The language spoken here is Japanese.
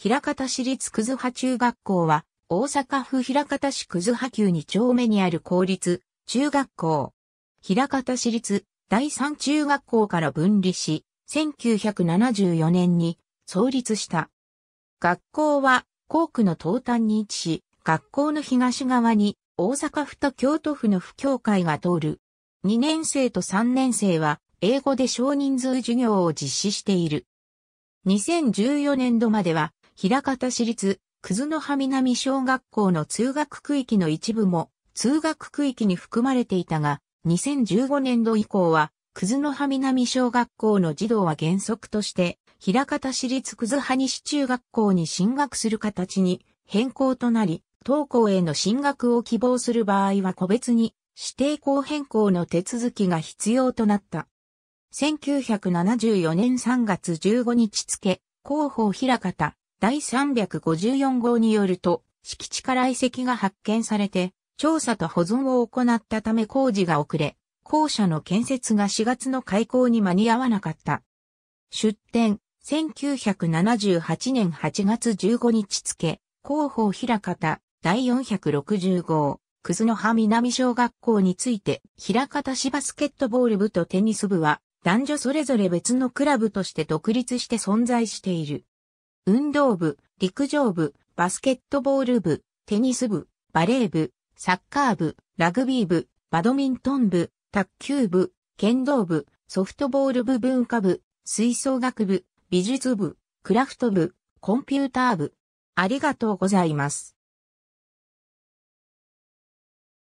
平方市立葛葉中学校は、大阪府平方市葛葉級2丁目にある公立中学校。平方市立第三中学校から分離し、1974年に創立した。学校は、校区の東端に位置し、学校の東側に大阪府と京都府の府教会が通る。2年生と3年生は英語で少人数授業を実施している。2014年度までは平方市立、葛の葉南小学校の通学区域の一部も通学区域に含まれていたが、2015年度以降は、葛の葉南小学校の児童は原則として、平方市立葛葉西中学校に進学する形に変更となり、登校への進学を希望する場合は個別に指定校変更の手続きが必要となった。1974年3月15日付、広報平方、第354号によると、敷地から遺跡が発見されて、調査と保存を行ったため工事が遅れ、校舎の建設が4月の開校に間に合わなかった。出展、1978年8月15日付、広報平方、第460号、くずの葉南小学校について、平方市バスケットボール部とテニス部は、男女それぞれ別のクラブとして独立して存在している。運動部、陸上部、バスケットボール部、テニス部、バレー部、サッカー部、ラグビー部、バドミントン部、卓球部、剣道部、ソフトボール部文化部、吹奏楽部、美術部、クラフト部、コンピューター部。ありがとうございます。